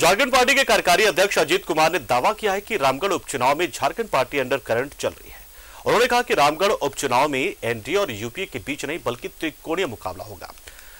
Jharkhand party के कार्यकारी अध्यक्ष अजीत कुमार ने दावा किया है कि रामगढ़ उपचुनाव में झारखंड पार्टी अंडर करंट चल रही है उन्होंने कहा कि रामगढ़ उपचुनाव में एनडीए और यूपीए के बीच नहीं बल्कि त्रिकोणीय मुकाबला होगा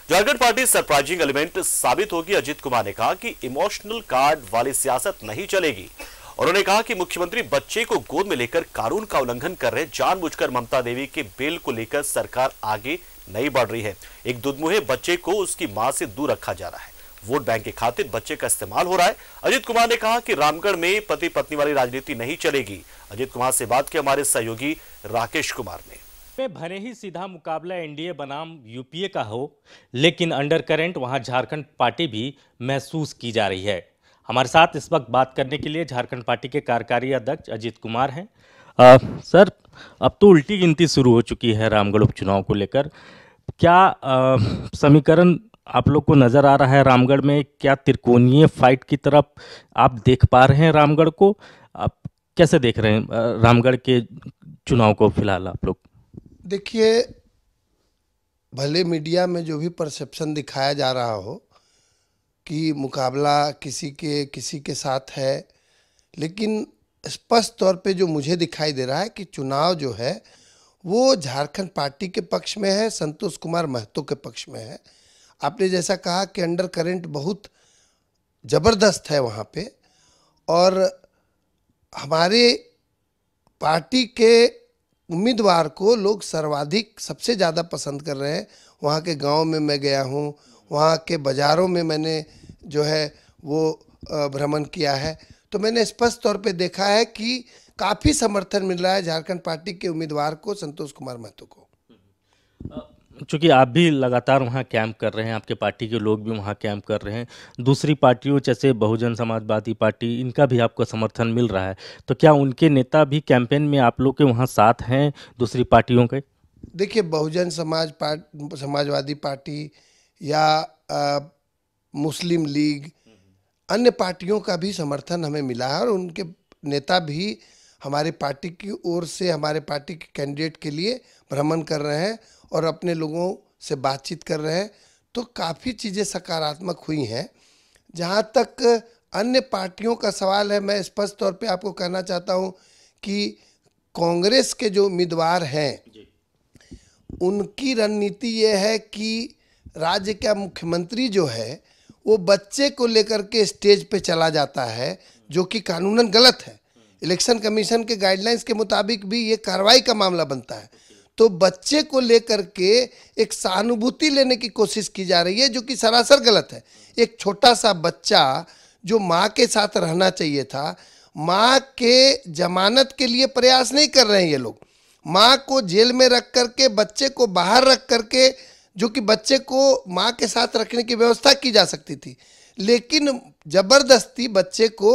झारखंड पार्टी सरप्राइजिंग एलिमेंट साबित होगी अजीत कुमार ने कहा कि इमोशनल कार्ड वाली सियासत नहीं चलेगी उन्होंने कहा कि मुख्यमंत्री बच्चे को गोद में लेकर कानून का उल्लंघन कर रहे जानबूझकर ममता देवी के बेल को लेकर सरकार आगे नहीं बढ़ रही है एक दुदमुहे बच्चे को उसकी मां से दूर रखा जा रहा है वोट बैंक के खातिर बच्चे का इस्तेमाल हो रहा है अजित कुमार ने कहा कि रामगढ़ में पति पत्नी वाली राजनीति नहीं चलेगी अजित कुमार से बात की हमारे सहयोगी राकेश कुमार ने में भले ही सीधा मुकाबला एनडीए बनाम यूपीए का हो लेकिन अंडर करेंट वहां झारखंड पार्टी भी महसूस की जा रही है हमारे साथ इस वक्त बात करने के लिए झारखंड पार्टी के कार्यकारी अध्यक्ष अजित कुमार हैं सर अब तो उल्टी गिनती शुरू हो चुकी है रामगढ़ उपचुनाव को लेकर क्या समीकरण आप लोग को नज़र आ रहा है रामगढ़ में क्या त्रिकोणीय फाइट की तरफ आप देख पा रहे हैं रामगढ़ को आप कैसे देख रहे हैं रामगढ़ के चुनाव को फिलहाल आप लोग देखिए भले मीडिया में जो भी परसेप्शन दिखाया जा रहा हो कि मुकाबला किसी के किसी के साथ है लेकिन स्पष्ट तौर पे जो मुझे दिखाई दे रहा है कि चुनाव जो है वो झारखंड पार्टी के पक्ष में है संतोष कुमार महतो के पक्ष में है आपने जैसा कहा कि अंडर करेंट बहुत ज़बरदस्त है वहाँ पे और हमारे पार्टी के उम्मीदवार को लोग सर्वाधिक सबसे ज़्यादा पसंद कर रहे हैं वहाँ के गांव में मैं गया हूँ वहाँ के बाज़ारों में मैंने जो है वो भ्रमण किया है तो मैंने स्पष्ट तौर पे देखा है कि काफ़ी समर्थन मिल रहा है झारखंड पार्टी के उम्मीदवार को संतोष कुमार महतो को चूँकि आप भी लगातार वहाँ कैंप कर रहे हैं आपके पार्टी के लोग भी वहाँ कैंप कर रहे हैं दूसरी पार्टियों जैसे बहुजन समाजवादी पार्टी इनका भी आपको समर्थन मिल रहा है तो क्या उनके नेता भी कैंपेन में आप लोग के वहाँ साथ हैं दूसरी पार्टियों के देखिए बहुजन समाज पार्ट समाजवादी पार्टी या आ, मुस्लिम लीग अन्य पार्टियों का भी समर्थन हमें मिला है और उनके नेता भी हमारे पार्टी की ओर से हमारे पार्टी के कैंडिडेट के लिए भ्रमण कर रहे हैं और अपने लोगों से बातचीत कर रहे हैं तो काफ़ी चीज़ें सकारात्मक हुई हैं जहाँ तक अन्य पार्टियों का सवाल है मैं स्पष्ट तौर पे आपको कहना चाहता हूँ कि कांग्रेस के जो उम्मीदवार हैं उनकी रणनीति ये है कि राज्य का मुख्यमंत्री जो है वो बच्चे को लेकर के स्टेज पे चला जाता है जो कि कानूनन गलत है इलेक्शन कमीशन के गाइडलाइंस के मुताबिक भी ये कार्रवाई का मामला बनता है तो बच्चे को लेकर के एक सहानुभूति लेने की कोशिश की जा रही है जो कि सरासर गलत है एक छोटा सा बच्चा जो माँ के साथ रहना चाहिए था माँ के जमानत के लिए प्रयास नहीं कर रहे हैं ये लोग माँ को जेल में रख करके बच्चे को बाहर रख करके जो कि बच्चे को माँ के साथ रखने की व्यवस्था की जा सकती थी लेकिन ज़बरदस्ती बच्चे को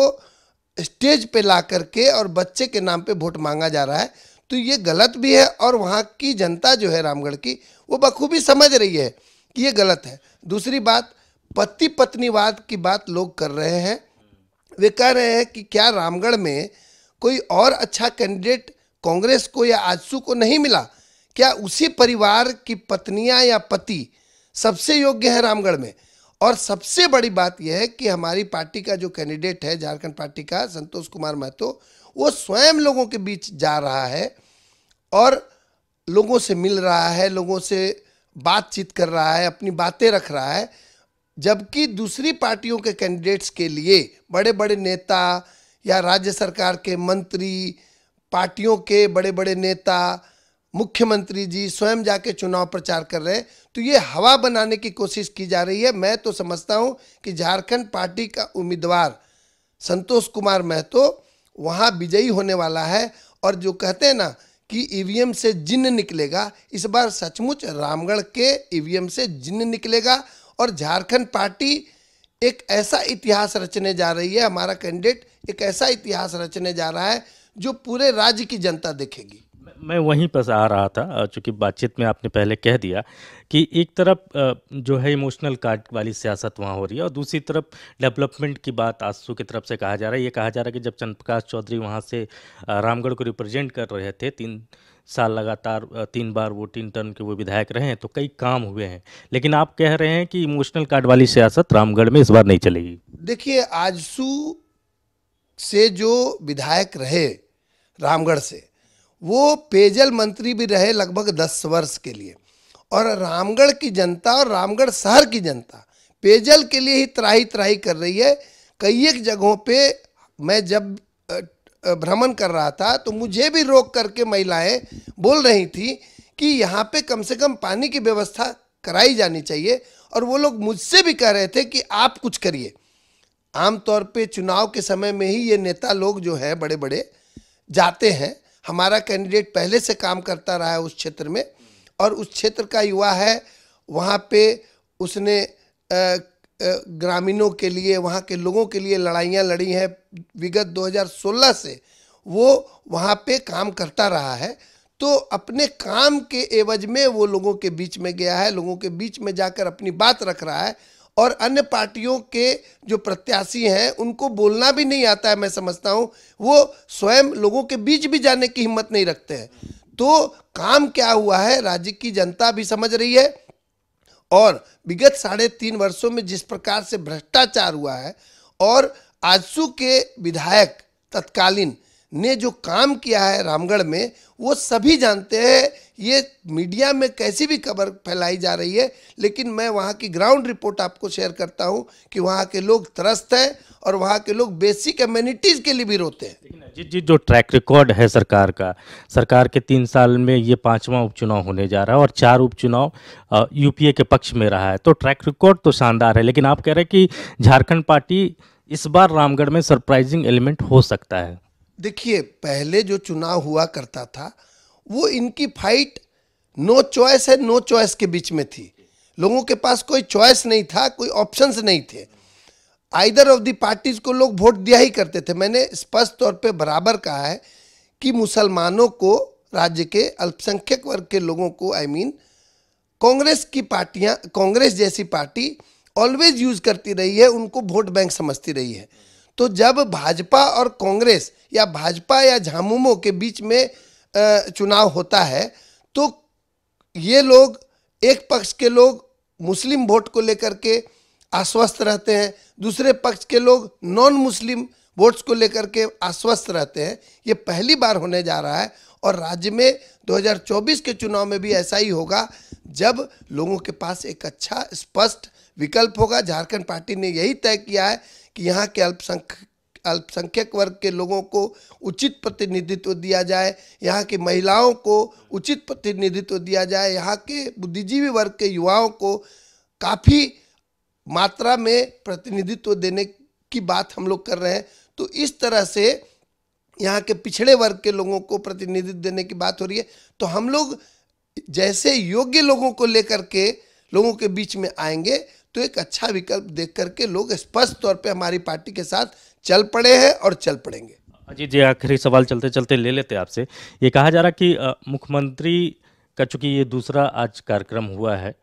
स्टेज पे ला करके और बच्चे के नाम पे वोट मांगा जा रहा है तो ये गलत भी है और वहाँ की जनता जो है रामगढ़ की वो बखूबी समझ रही है कि ये गलत है दूसरी बात पति पत्नीवाद की बात लोग कर रहे हैं वे कह रहे हैं कि क्या रामगढ़ में कोई और अच्छा कैंडिडेट कांग्रेस को या आजसू को नहीं मिला क्या उसी परिवार की पत्नियां या पति सबसे योग्य है रामगढ़ में और सबसे बड़ी बात यह है कि हमारी पार्टी का जो कैंडिडेट है झारखंड पार्टी का संतोष कुमार महतो वो स्वयं लोगों के बीच जा रहा है और लोगों से मिल रहा है लोगों से बातचीत कर रहा है अपनी बातें रख रहा है जबकि दूसरी पार्टियों के कैंडिडेट्स के लिए बड़े बड़े नेता या राज्य सरकार के मंत्री पार्टियों के बड़े बड़े नेता मुख्यमंत्री जी स्वयं जाके चुनाव प्रचार कर रहे हैं तो ये हवा बनाने की कोशिश की जा रही है मैं तो समझता हूँ कि झारखंड पार्टी का उम्मीदवार संतोष कुमार महतो वहाँ विजयी होने वाला है और जो कहते हैं ना कि ईवीएम से जिन्न निकलेगा इस बार सचमुच रामगढ़ के ईवीएम से जिन्न निकलेगा और झारखंड पार्टी एक ऐसा इतिहास रचने जा रही है हमारा कैंडिडेट एक ऐसा इतिहास रचने जा रहा है जो पूरे राज्य की जनता देखेगी मैं वहीं पर आ रहा था चूँकि बातचीत में आपने पहले कह दिया कि एक तरफ जो है इमोशनल कार्ड वाली सियासत वहाँ हो रही है और दूसरी तरफ डेवलपमेंट की बात आंसू की तरफ से कहा जा रहा है ये कहा जा रहा है कि जब चंद्रप्रकाश चौधरी वहाँ से रामगढ़ को रिप्रेजेंट कर रहे थे तीन साल लगातार तीन बार वो तीन टर्म के वो विधायक रहे हैं तो कई काम हुए हैं लेकिन आप कह रहे हैं कि इमोशनल कार्ड वाली सियासत रामगढ़ में इस बार नहीं चलेगी देखिए आजसू से जो विधायक रहे रामगढ़ से वो पेयजल मंत्री भी रहे लगभग दस वर्ष के लिए और रामगढ़ की जनता और रामगढ़ शहर की जनता पेयजल के लिए ही त्राही त्राही कर रही है कई एक जगहों पे मैं जब भ्रमण कर रहा था तो मुझे भी रोक करके महिलाएं बोल रही थी कि यहाँ पे कम से कम पानी की व्यवस्था कराई जानी चाहिए और वो लोग मुझसे भी कह रहे थे कि आप कुछ करिए आमतौर पे चुनाव के समय में ही ये नेता लोग जो है बड़े बड़े जाते हैं हमारा कैंडिडेट पहले से काम करता रहा है उस क्षेत्र में और उस क्षेत्र का युवा है वहाँ पे उसने ग्रामीणों के लिए वहाँ के लोगों के लिए लड़ाइयाँ लड़ी हैं विगत 2016 से वो वहाँ पे काम करता रहा है तो अपने काम के एवज में वो लोगों के बीच में गया है लोगों के बीच में जाकर अपनी बात रख रहा है और अन्य पार्टियों के जो प्रत्याशी हैं उनको बोलना भी नहीं आता है मैं समझता हूं वो स्वयं लोगों के बीच भी जाने की हिम्मत नहीं रखते हैं तो काम क्या हुआ है राज्य की जनता भी समझ रही है और विगत साढ़े तीन वर्षों में जिस प्रकार से भ्रष्टाचार हुआ है और आजसू के विधायक तत्कालीन ने जो काम किया है रामगढ़ में वो सभी जानते हैं ये मीडिया में कैसी भी खबर फैलाई जा रही है लेकिन मैं वहाँ की ग्राउंड रिपोर्ट आपको शेयर करता हूँ कि वहाँ के लोग त्रस्त हैं और वहाँ के लोग बेसिक कम्युनिटीज़ के लिए भी रोते हैं जी जी जो ट्रैक रिकॉर्ड है सरकार का सरकार के तीन साल में ये पाँचवा उपचुनाव होने जा रहा है और चार उपचुनाव यूपीए के पक्ष में रहा है तो ट्रैक रिकॉर्ड तो शानदार है लेकिन आप कह रहे हैं कि झारखंड पार्टी इस बार रामगढ़ में सरप्राइजिंग एलिमेंट हो सकता है देखिए पहले जो चुनाव हुआ करता था वो इनकी फाइट नो चॉइस है नो चॉइस के बीच में थी लोगों के पास कोई चॉइस नहीं था कोई ऑप्शंस नहीं थे आइदर ऑफ दी पार्टीज को लोग वोट दिया ही करते थे मैंने स्पष्ट तौर पे बराबर कहा है कि मुसलमानों को राज्य के अल्पसंख्यक वर्ग के लोगों को I I mean mean, Congress की पार्टियां कांग्रेस जैसी पार्टी ऑलवेज यूज करती रही है उनको वोट बैंक समझती रही है तो जब भाजपा और कांग्रेस या भाजपा या झामुमो के बीच में चुनाव होता है तो ये लोग एक पक्ष के लोग मुस्लिम वोट को लेकर के आश्वस्त रहते हैं दूसरे पक्ष के लोग नॉन मुस्लिम वोट्स को लेकर के आश्वस्त रहते हैं ये पहली बार होने जा रहा है और राज्य में 2024 के चुनाव में भी ऐसा ही होगा जब लोगों के पास एक अच्छा स्पष्ट विकल्प होगा झारखंड पार्टी ने यही तय किया है कि यहाँ के अल्पसंख्यक अल्पसंख्यक वर्ग के लोगों को उचित प्रतिनिधित्व दिया जाए यहाँ की महिलाओं को उचित प्रतिनिधित्व दिया जाए यहाँ के बुद्धिजीवी वर्ग के युवाओं को काफ़ी मात्रा में प्रतिनिधित्व देने की बात हम लोग कर रहे हैं तो इस तरह से यहाँ के पिछड़े वर्ग के लोगों को प्रतिनिधित्व देने की बात हो रही है तो हम लोग जैसे योग्य लोगों को लेकर के लोगों के बीच में आएंगे तो एक अच्छा विकल्प देख करके लोग स्पष्ट तौर पे हमारी पार्टी के साथ चल पड़े हैं और चल पड़ेंगे अजीत जी आखिरी सवाल चलते चलते ले लेते आपसे ये कहा जा रहा कि मुख्यमंत्री का चूंकि ये दूसरा आज कार्यक्रम हुआ है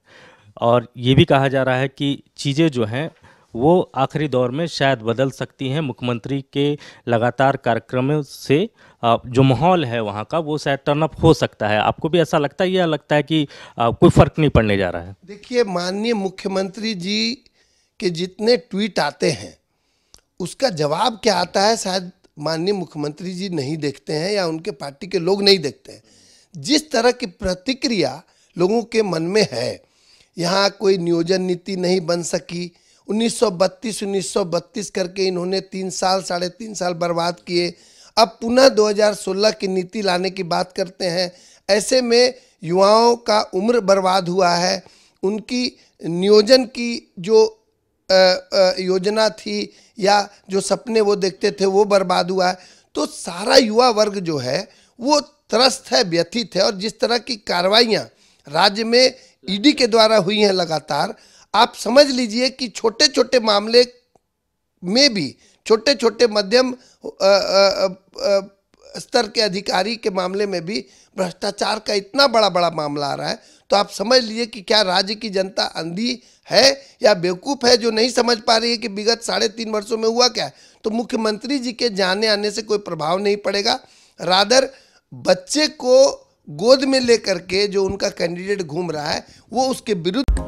और ये भी कहा जा रहा है कि चीज़ें जो हैं वो आखिरी दौर में शायद बदल सकती हैं मुख्यमंत्री के लगातार कार्यक्रमों से जो माहौल है वहाँ का वो शायद टर्न अप हो सकता है आपको भी ऐसा लगता है या लगता है कि कोई फ़र्क नहीं पड़ने जा रहा है देखिए माननीय मुख्यमंत्री जी के जितने ट्वीट आते हैं उसका जवाब क्या आता है शायद माननीय मुख्यमंत्री जी नहीं देखते हैं या उनके पार्टी के लोग नहीं देखते हैं जिस तरह की प्रतिक्रिया लोगों के मन में है यहाँ कोई नियोजन नीति नहीं बन सकी 1932 1932 करके इन्होंने तीन साल साढ़े तीन साल बर्बाद किए अब पुनः 2016 की नीति लाने की बात करते हैं ऐसे में युवाओं का उम्र बर्बाद हुआ है उनकी नियोजन की जो आ, आ, योजना थी या जो सपने वो देखते थे वो बर्बाद हुआ है तो सारा युवा वर्ग जो है वो त्रस्त है व्यथित है और जिस तरह की कार्रवाइयाँ राज्य में ईडी के द्वारा हुई हैं लगातार आप समझ लीजिए कि छोटे छोटे मामले में भी छोटे छोटे मध्यम स्तर के अधिकारी के मामले में भी भ्रष्टाचार का इतना बड़ा बड़ा मामला आ रहा है तो आप समझ लीजिए कि क्या राज्य की जनता अंधी है या बेवकूफ़ है जो नहीं समझ पा रही है कि विगत साढ़े तीन वर्षों में हुआ क्या है तो मुख्यमंत्री जी के जाने आने से कोई प्रभाव नहीं पड़ेगा रादर बच्चे को गोद में लेकर के जो उनका कैंडिडेट घूम रहा है वो उसके विरुद्ध